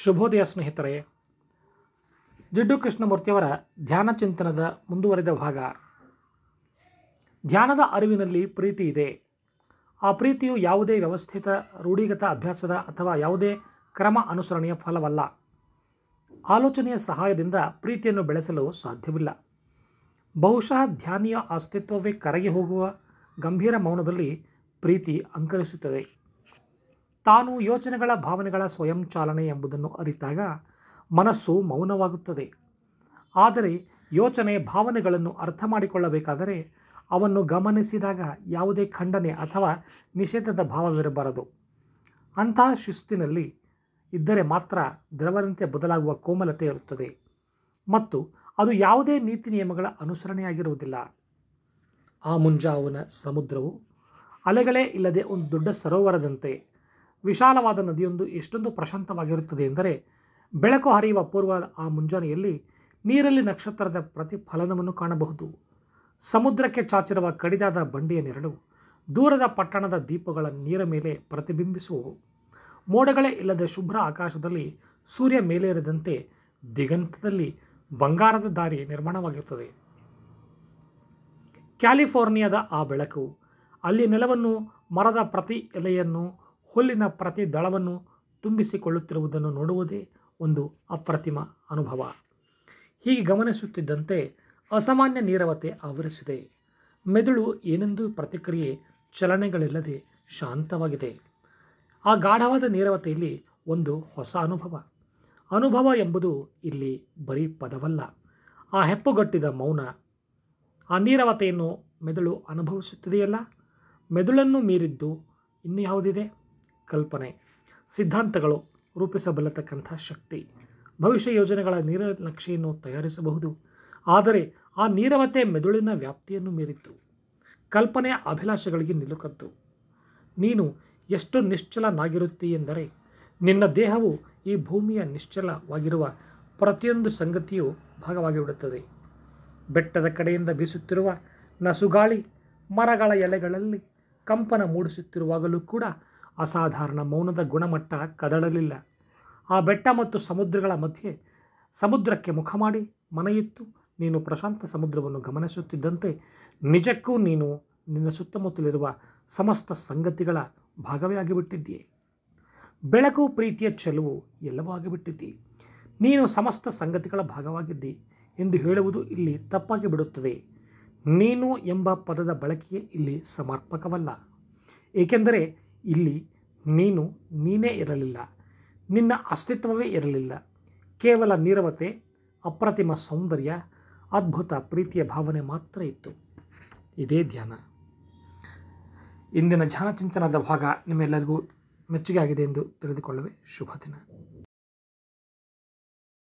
ಶುಭೋದಯ ಸ್ನೇಹಿತರೆ ಜಿಡ್ಡು ಕೃಷ್ಣಮೂರ್ತಿಯವರ ಧ್ಯಾನ ಚಿಂತನದ ಮುಂದುವರೆದ ಭಾಗ ಧ್ಯಾನದ ಅರಿವಿನಲ್ಲಿ ಪ್ರೀತಿ ಇದೆ ಆ ಪ್ರೀತಿಯು ಯಾವುದೇ ವ್ಯವಸ್ಥಿತ ರೂಢಿಗತ ಅಭ್ಯಾಸದ ಅಥವಾ ಯಾವುದೇ ಕ್ರಮ ಅನುಸರಣೆಯ ಫಲವಲ್ಲ ಆಲೋಚನೆಯ ಸಹಾಯದಿಂದ ಪ್ರೀತಿಯನ್ನು ಬೆಳೆಸಲು ಸಾಧ್ಯವಿಲ್ಲ ಬಹುಶಃ ಧ್ಯಾನಿಯ ಅಸ್ತಿತ್ವವೇ ಕರಗಿ ಹೋಗುವ ಗಂಭೀರ ಮೌನದಲ್ಲಿ ಪ್ರೀತಿ ಅಂಕರಿಸುತ್ತದೆ ತಾನು ಯೋಚನೆಗಳ ಭಾವನೆಗಳ ಸ್ವಯಂ ಚಾಲನೆ ಎಂಬುದನ್ನು ಅರಿತಾಗ ಮನಸ್ಸು ಮೌನವಾಗುತ್ತದೆ ಆದರೆ ಯೋಚನೆ ಭಾವನೆಗಳನ್ನು ಅರ್ಥ ಮಾಡಿಕೊಳ್ಳಬೇಕಾದರೆ ಅವನ್ನು ಗಮನಿಸಿದಾಗ ಯಾವುದೇ ಖಂಡನೆ ಅಥವಾ ನಿಷೇಧದ ಭಾವವಿರಬಾರದು ಅಂತಹ ಶಿಸ್ತಿನಲ್ಲಿ ಇದ್ದರೆ ಮಾತ್ರ ದ್ರವರಂತೆ ಬದಲಾಗುವ ಕೋಮಲತೆ ಇರುತ್ತದೆ ಮತ್ತು ಅದು ಯಾವುದೇ ನೀತಿ ನಿಯಮಗಳ ಅನುಸರಣೆಯಾಗಿರುವುದಿಲ್ಲ ಆ ಮುಂಜಾವನ ಸಮುದ್ರವು ಅಲೆಗಳೇ ಇಲ್ಲದೆ ಒಂದು ದೊಡ್ಡ ಸರೋವರದಂತೆ ವಿಶಾಲವಾದ ನದಿಯೊಂದು ಎಷ್ಟೊಂದು ಪ್ರಶಾಂತವಾಗಿರುತ್ತದೆ ಎಂದರೆ ಬೆಳಕು ಹರಿಯುವ ಪೂರ್ವ ಆ ಮುಂಜಾನೆಯಲ್ಲಿ ನೀರಲ್ಲಿ ನಕ್ಷತ್ರದ ಪ್ರತಿಫಲನವನ್ನು ಕಾಣಬಹುದು ಸಮುದ್ರಕ್ಕೆ ಚಾಚಿರುವ ಕಡಿದಾದ ಬಂಡಿಯ ನೆರಳು ದೂರದ ಪಟ್ಟಣದ ದೀಪಗಳ ನೀರ ಮೇಲೆ ಪ್ರತಿಬಿಂಬಿಸುವವು ಮೋಡಗಳೇ ಇಲ್ಲದ ಶುಭ್ರ ಆಕಾಶದಲ್ಲಿ ಸೂರ್ಯ ಮೇಲೇರಿದಂತೆ ದಿಗಂತದಲ್ಲಿ ಬಂಗಾರದ ದಾರಿ ನಿರ್ಮಾಣವಾಗಿರುತ್ತದೆ ಕ್ಯಾಲಿಫೋರ್ನಿಯಾದ ಆ ಬೆಳಕು ಅಲ್ಲಿ ನೆಲವನ್ನು ಮರದ ಪ್ರತಿ ಎಲೆಯನ್ನು ಹುಲ್ಲಿನ ಪ್ರತಿ ದಳವನ್ನು ತುಂಬಿಸಿಕೊಳ್ಳುತ್ತಿರುವುದನ್ನು ನೋಡುವುದೇ ಒಂದು ಅಪ್ರತಿಮ ಅನುಭವ ಹೀಗೆ ಗಮನಿಸುತ್ತಿದ್ದಂತೆ ಅಸಾಮಾನ್ಯ ನೀರವತೆ ಆವರಿಸಿದೆ ಮೆದುಳು ಏನೆಂದು ಪ್ರತಿಕ್ರಿಯೆ ಚಲನೆಗಳಿಲ್ಲದೆ ಶಾಂತವಾಗಿದೆ ಆ ಗಾಢವಾದ ನೀರವತೆಯಲ್ಲಿ ಒಂದು ಹೊಸ ಅನುಭವ ಅನುಭವ ಎಂಬುದು ಇಲ್ಲಿ ಬರೀ ಪದವಲ್ಲ ಆ ಹೆಪ್ಪುಗಟ್ಟಿದ ಮೌನ ಆ ನೀರವತೆಯನ್ನು ಮೆದುಳು ಅನುಭವಿಸುತ್ತದೆಯಲ್ಲ ಮೆದುಳನ್ನು ಮೀರಿದ್ದು ಇನ್ನು ಯಾವುದಿದೆ ಕಲ್ಪನೆ ಸಿದ್ಧಾಂತಗಳು ರೂಪಿಸಬಲ್ಲತಕ್ಕಂಥ ಶಕ್ತಿ ಭವಿಷ್ಯ ಯೋಜನೆಗಳ ನೀರ ನಕ್ಷೆಯನ್ನು ತಯಾರಿಸಬಹುದು ಆದರೆ ಆ ನೀರವತೆ ಮೆದುಳಿನ ವ್ಯಾಪ್ತಿಯನ್ನು ಮೀರಿತು ಕಲ್ಪನೆಯ ಅಭಿಲಾಷೆಗಳಿಗೆ ನಿಲುಕದ್ದು ನೀನು ಎಷ್ಟು ನಿಶ್ಚಲನಾಗಿರುತ್ತಿ ಎಂದರೆ ನಿನ್ನ ದೇಹವು ಈ ಭೂಮಿಯ ನಿಶ್ಚಲವಾಗಿರುವ ಪ್ರತಿಯೊಂದು ಸಂಗತಿಯೂ ಭಾಗವಾಗಿ ಬಿಡುತ್ತದೆ ಬೆಟ್ಟದ ಕಡೆಯಿಂದ ಬೀಸುತ್ತಿರುವ ನಸುಗಾಳಿ ಮರಗಳ ಎಲೆಗಳಲ್ಲಿ ಕಂಪನ ಮೂಡಿಸುತ್ತಿರುವಾಗಲೂ ಕೂಡ ಅಸಾಧಾರಣ ಮೌನದ ಗುಣಮಟ್ಟ ಕದಳಲಿಲ್ಲ ಆ ಬೆಟ್ಟ ಮತ್ತು ಸಮುದ್ರಗಳ ಮಧ್ಯೆ ಸಮುದ್ರಕ್ಕೆ ಮುಖ ಮಾಡಿ ಮನೆಯಿತ್ತು ನೀನು ಪ್ರಶಾಂತ ಸಮುದ್ರವನ್ನು ಗಮನಿಸುತ್ತಿದ್ದಂತೆ ನಿಜಕ್ಕೂ ನೀನು ನಿನ್ನ ಸುತ್ತಮುತ್ತಲಿರುವ ಸಮಸ್ತ ಸಂಗತಿಗಳ ಭಾಗವೇ ಆಗಿಬಿಟ್ಟಿದ್ದೀಯೆ ಬೆಳಕು ಪ್ರೀತಿಯ ಚೆಲುವು ಎಲ್ಲವೂ ಆಗಿಬಿಟ್ಟಿದ್ದಿ ನೀನು ಸಮಸ್ತ ಸಂಗತಿಗಳ ಭಾಗವಾಗಿದ್ದಿ ಎಂದು ಹೇಳುವುದು ಇಲ್ಲಿ ತಪ್ಪಾಗಿ ಬಿಡುತ್ತದೆ ನೀನು ಎಂಬ ಪದದ ಬಳಕೆಯೇ ಇಲ್ಲಿ ಸಮರ್ಪಕವಲ್ಲ ಏಕೆಂದರೆ ಇಲ್ಲಿ ನೀನು ನೀನೇ ಇರಲಿಲ್ಲ ನಿನ್ನ ಅಸ್ತಿತ್ವವೇ ಇರಲಿಲ್ಲ ಕೇವಲ ನೀರವತೆ ಅಪ್ರತಿಮ ಸೌಂದರ್ಯ ಅದ್ಭುತ ಪ್ರೀತಿಯ ಭಾವನೆ ಮಾತ್ರ ಇತ್ತು ಇದೇ ಧ್ಯಾನ ಇಂದಿನ ಧ್ಯಾನ ಚಿಂತನದ ಭಾಗ ನಿಮ್ಮೆಲ್ಲರಿಗೂ ಮೆಚ್ಚುಗೆ ಆಗಿದೆ ಎಂದು ತಿಳಿದುಕೊಳ್ಳುವೆ ಶುಭ ದಿನ